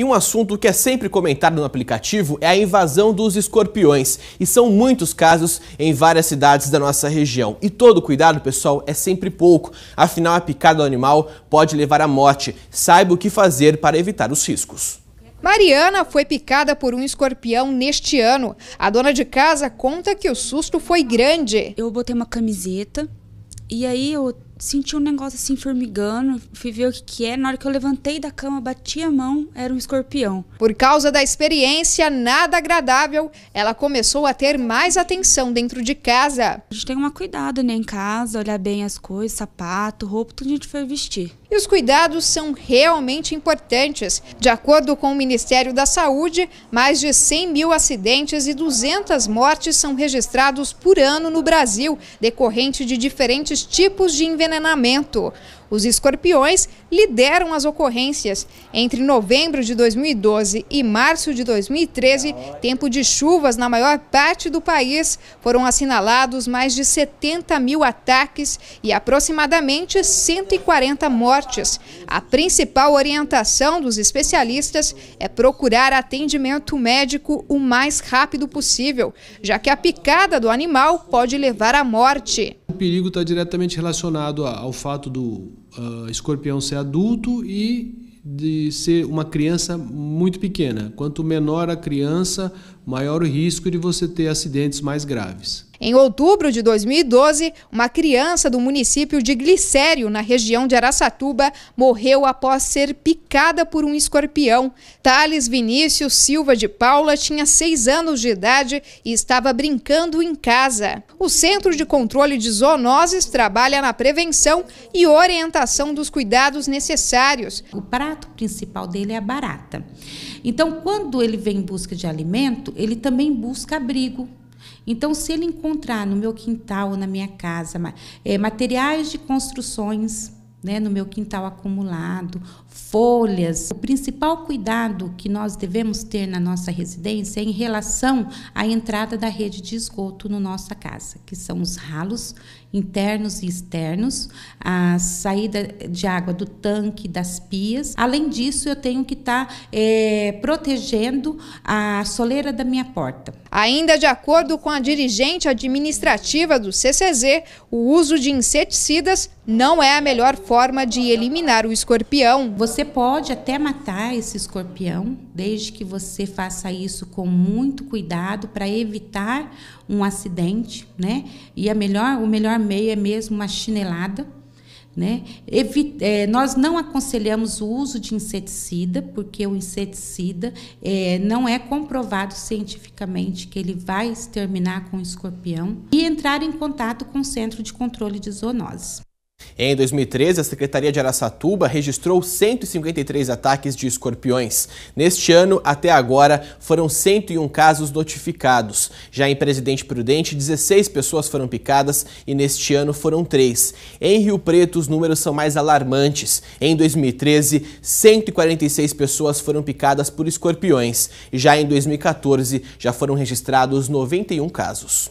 E um assunto que é sempre comentado no aplicativo é a invasão dos escorpiões, e são muitos casos em várias cidades da nossa região. E todo cuidado, pessoal, é sempre pouco, afinal a picada do animal pode levar à morte. Saiba o que fazer para evitar os riscos. Mariana foi picada por um escorpião neste ano. A dona de casa conta que o susto foi grande. Eu botei uma camiseta e aí eu senti um negócio assim formigando, fui ver o que, que é. Na hora que eu levantei da cama, bati a mão, era um escorpião. Por causa da experiência nada agradável, ela começou a ter mais atenção dentro de casa. A gente tem uma cuidado né, em casa, olhar bem as coisas, sapato, roupa, tudo que a gente for vestir. E os cuidados são realmente importantes. De acordo com o Ministério da Saúde, mais de 100 mil acidentes e 200 mortes são registrados por ano no Brasil, decorrente de diferentes tipos de envenenamento envenenamento. Os escorpiões lideram as ocorrências. Entre novembro de 2012 e março de 2013, tempo de chuvas na maior parte do país, foram assinalados mais de 70 mil ataques e aproximadamente 140 mortes. A principal orientação dos especialistas é procurar atendimento médico o mais rápido possível, já que a picada do animal pode levar à morte perigo está diretamente relacionado ao fato do uh, escorpião ser adulto e de ser uma criança muito pequena. Quanto menor a criança, maior o risco de você ter acidentes mais graves. Em outubro de 2012, uma criança do município de Glicério, na região de Araçatuba, morreu após ser picada por um escorpião. Thales Vinícius Silva de Paula tinha seis anos de idade e estava brincando em casa. O Centro de Controle de Zoonoses trabalha na prevenção e orientação dos cuidados necessários. O prato principal dele é a barata. Então, quando ele vem em busca de alimento, ele também busca abrigo então, se ele encontrar no meu quintal ou na minha casa é, materiais de construções né, no meu quintal acumulado, folhas. O principal cuidado que nós devemos ter na nossa residência é em relação à entrada da rede de esgoto na no nossa casa, que são os ralos internos e externos, a saída de água do tanque, das pias. Além disso, eu tenho que estar tá, é, protegendo a soleira da minha porta. Ainda de acordo com a dirigente administrativa do CCZ, o uso de inseticidas não é a melhor forma de eliminar o escorpião. Você pode até matar esse escorpião, desde que você faça isso com muito cuidado para evitar um acidente, né? E a melhor, o melhor meio é mesmo uma chinelada. Né? é, nós não aconselhamos o uso de inseticida, porque o inseticida é, não é comprovado cientificamente que ele vai exterminar com o escorpião e entrar em contato com o centro de controle de zoonoses. Em 2013, a Secretaria de Araçatuba registrou 153 ataques de escorpiões. Neste ano, até agora, foram 101 casos notificados. Já em Presidente Prudente, 16 pessoas foram picadas e neste ano foram 3. Em Rio Preto, os números são mais alarmantes. Em 2013, 146 pessoas foram picadas por escorpiões. Já em 2014, já foram registrados 91 casos.